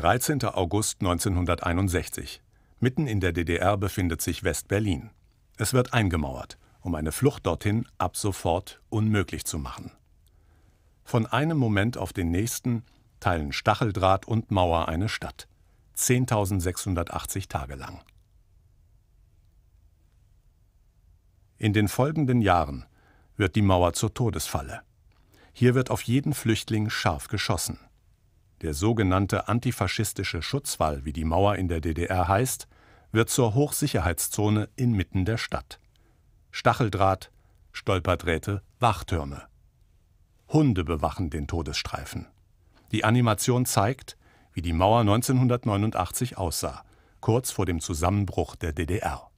13. August 1961. Mitten in der DDR befindet sich West-Berlin. Es wird eingemauert, um eine Flucht dorthin ab sofort unmöglich zu machen. Von einem Moment auf den nächsten teilen Stacheldraht und Mauer eine Stadt. 10.680 Tage lang. In den folgenden Jahren wird die Mauer zur Todesfalle. Hier wird auf jeden Flüchtling scharf geschossen. Der sogenannte antifaschistische Schutzwall, wie die Mauer in der DDR heißt, wird zur Hochsicherheitszone inmitten der Stadt. Stacheldraht, Stolperdrähte, Wachtürme. Hunde bewachen den Todesstreifen. Die Animation zeigt, wie die Mauer 1989 aussah, kurz vor dem Zusammenbruch der DDR.